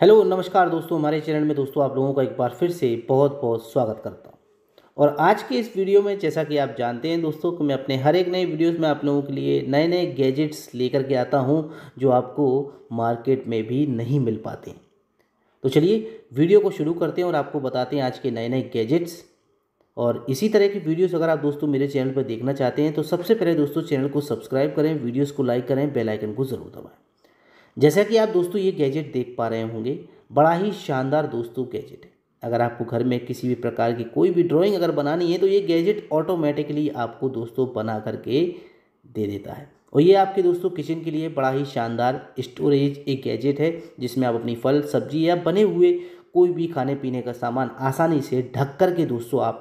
hello नमस्कार दोस्तों हमारे चैनल में दोस्तों आप लोगों का एक बार फिर से बहुत बहुत स्वागत करता हूँ और आज के इस वीडियो में जैसा कि आप जानते हैं दोस्तों कि मैं अपने हर एक नए वीडियोस में आप लोगों के लिए नए नए गैजेट्स लेकर के आता हूँ जो आपको मार्केट में भी नहीं मिल पाते तो चलिए वीडियो को शुरू करते हैं और आपको बताते हैं आज के नए नए गैजेट्स और इसी तरह की वीडियोस अगर आप दोस्तों मेरे चैनल पर देखना चाहते हैं तो सबसे पहले दोस्तों चैनल को सब्सक्राइब करें वीडियोस को लाइक करें बेल आइकन को ज़रूर दबाएं जैसा कि आप दोस्तों ये गैजेट देख पा रहे होंगे बड़ा ही शानदार दोस्तों गैजेट है अगर आपको घर में किसी भी प्रकार की कोई भी ड्राइंग अगर बनानी है तो ये गैजेट ऑटोमेटिकली आपको दोस्तों बना करके दे देता है और ये आपके दोस्तों किचन के लिए बड़ा ही शानदार स्टोरेज एक गैजेट है जिसमें आप अपनी फल सब्जी या बने हुए कोई भी खाने पीने का सामान आसानी से ढक कर के दोस्तों आप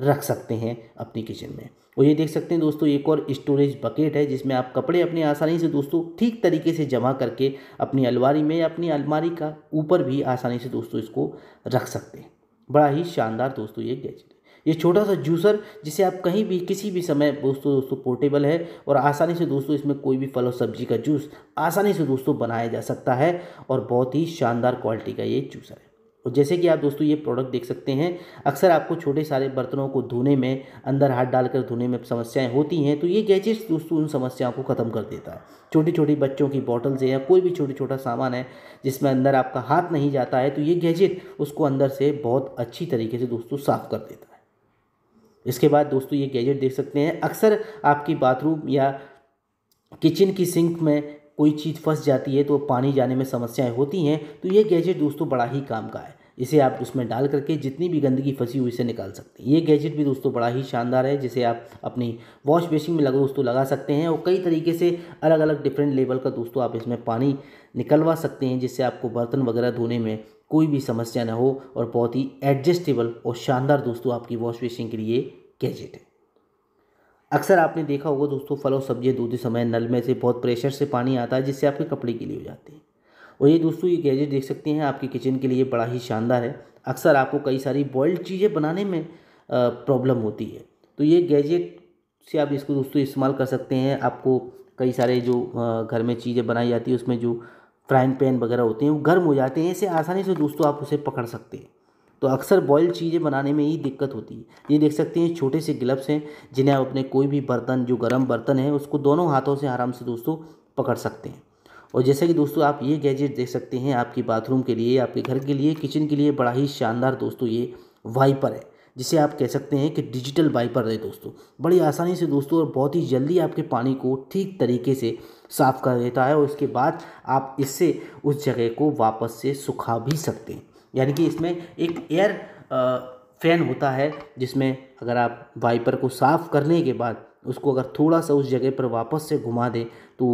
रख सकते हैं अपनी किचन में और ये देख सकते हैं दोस्तों एक और स्टोरेज बकेट है जिसमें आप कपड़े अपने आसानी से दोस्तों ठीक तरीके से जमा करके अपनी अलमारी में या अपनी अलमारी का ऊपर भी आसानी से दोस्तों इसको रख सकते हैं बड़ा ही शानदार दोस्तों ये गैजेट ये छोटा सा जूसर जिसे आप कहीं भी किसी भी समय दोस्तों दोस्तों पोर्टेबल है और आसानी से दोस्तों इसमें कोई भी फल और सब्जी का जूस आसानी से दोस्तों बनाया जा सकता है और बहुत ही शानदार क्वालिटी का ये जूसर है और जैसे कि आप दोस्तों ये प्रोडक्ट देख सकते हैं अक्सर आपको छोटे सारे बर्तनों को धोने में अंदर हाथ डालकर धोने में समस्याएं होती हैं तो ये गैजेट्स दोस्तों उन समस्याओं को ख़त्म कर देता है छोटी छोटी बच्चों की बॉटल्स है या कोई भी छोटा छोटा सामान है जिसमें अंदर आपका हाथ नहीं जाता है तो ये गैजेट उसको अंदर से बहुत अच्छी तरीके से दोस्तों साफ़ कर देता है इसके बाद दोस्तों ये गैजेट देख सकते हैं अक्सर आपकी बाथरूम या किचन की सिंक में कोई चीज़ फंस जाती है तो पानी जाने में समस्याएं होती हैं तो ये गैजेट दोस्तों बड़ा ही काम का है इसे आप उसमें डाल करके जितनी भी गंदगी फंसी हुई इसे निकाल सकते हैं ये गैजेट भी दोस्तों बड़ा ही शानदार है जिसे आप अपनी वॉश बेसिन में लगा दोस्तों लगा सकते हैं और कई तरीके से अलग अलग डिफरेंट लेवल का दोस्तों आप इसमें पानी निकलवा सकते हैं जिससे आपको बर्तन वगैरह धोने में कोई भी समस्या ना हो और बहुत ही एडजस्टेबल और शानदार दोस्तों आपकी वॉश बेसिन के लिए गैजेट है अक्सर आपने देखा होगा दोस्तों फल और सब्जियाँ धोते समय नल में से बहुत प्रेशर से पानी आता है जिससे आपके कपड़े गीले हो जाते हैं और ये दोस्तों ये गैजेट देख सकते हैं आपके किचन के लिए बड़ा ही शानदार है अक्सर आपको कई सारी बॉइल्ड चीज़ें बनाने में प्रॉब्लम होती है तो ये गैजेट से आप इसको दोस्तों इस्तेमाल कर सकते हैं आपको कई सारे जो घर में चीज़ें बनाई जाती है उसमें जो फ्राइंग पैन वगैरह होते हैं वो गर्म हो जाते हैं इसे आसानी से दोस्तों आप उसे पकड़ सकते हैं तो अक्सर बॉयल चीज़ें बनाने में ही दिक्कत होती है ये देख सकते हैं छोटे से ग्लव्स हैं जिन्हें आप अपने कोई भी बर्तन जो गर्म बर्तन है उसको दोनों हाथों से आराम से दोस्तों पकड़ सकते हैं और जैसे कि दोस्तों आप ये गैजेट देख सकते हैं आपकी बाथरूम के लिए आपके घर के लिए किचन के लिए बड़ा ही शानदार दोस्तों ये वाइपर है जिसे आप कह सकते हैं कि डिजिटल वाइपर है दोस्तों बड़ी आसानी से दोस्तों और बहुत ही जल्दी आपके पानी को ठीक तरीके से साफ़ कर देता है और उसके बाद आप इससे उस जगह को वापस से सुखा भी सकते हैं यानी कि इसमें एक एयर फैन होता है जिसमें अगर आप वाइपर को साफ़ करने के बाद उसको अगर थोड़ा सा उस जगह पर वापस से घुमा दें तो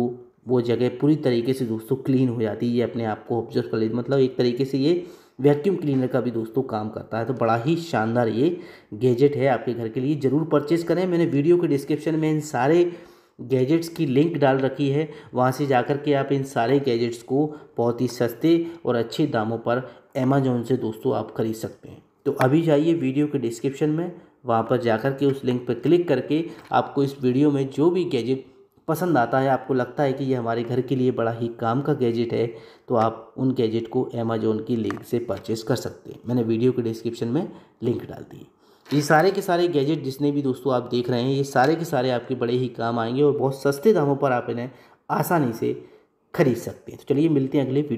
वो जगह पूरी तरीके से दोस्तों क्लीन हो जाती है ये अपने आप को ऑब्जर्व कर लीजिए मतलब एक तरीके से ये वैक्यूम क्लीनर का भी दोस्तों काम करता है तो बड़ा ही शानदार ये गैजेट है आपके घर के लिए ज़रूर परचेज़ करें मैंने वीडियो के डिस्क्रिप्शन में इन सारे गैजेट्स की लिंक डाल रखी है वहाँ से जाकर के आप इन सारे गैजेट्स को बहुत ही सस्ते और अच्छे दामों पर अमेजोन से दोस्तों आप खरीद सकते हैं तो अभी जाइए वीडियो के डिस्क्रिप्शन में वहाँ पर जाकर के उस लिंक पर क्लिक करके आपको इस वीडियो में जो भी गैजेट पसंद आता है आपको लगता है कि ये हमारे घर के लिए बड़ा ही काम का गैजेट है तो आप उन गैजेट को अमेजोन की लिंक से परचेस कर सकते हैं मैंने वीडियो के डिस्क्रिप्शन में लिंक डाल दी ये सारे के सारे गैजेट जितने भी दोस्तों आप देख रहे हैं ये सारे के सारे आपके बड़े ही काम आएंगे और बहुत सस्ते दामों पर आप इन्हें आसानी से खरीद सकते हैं तो चलिए मिलते हैं अगले वीडियो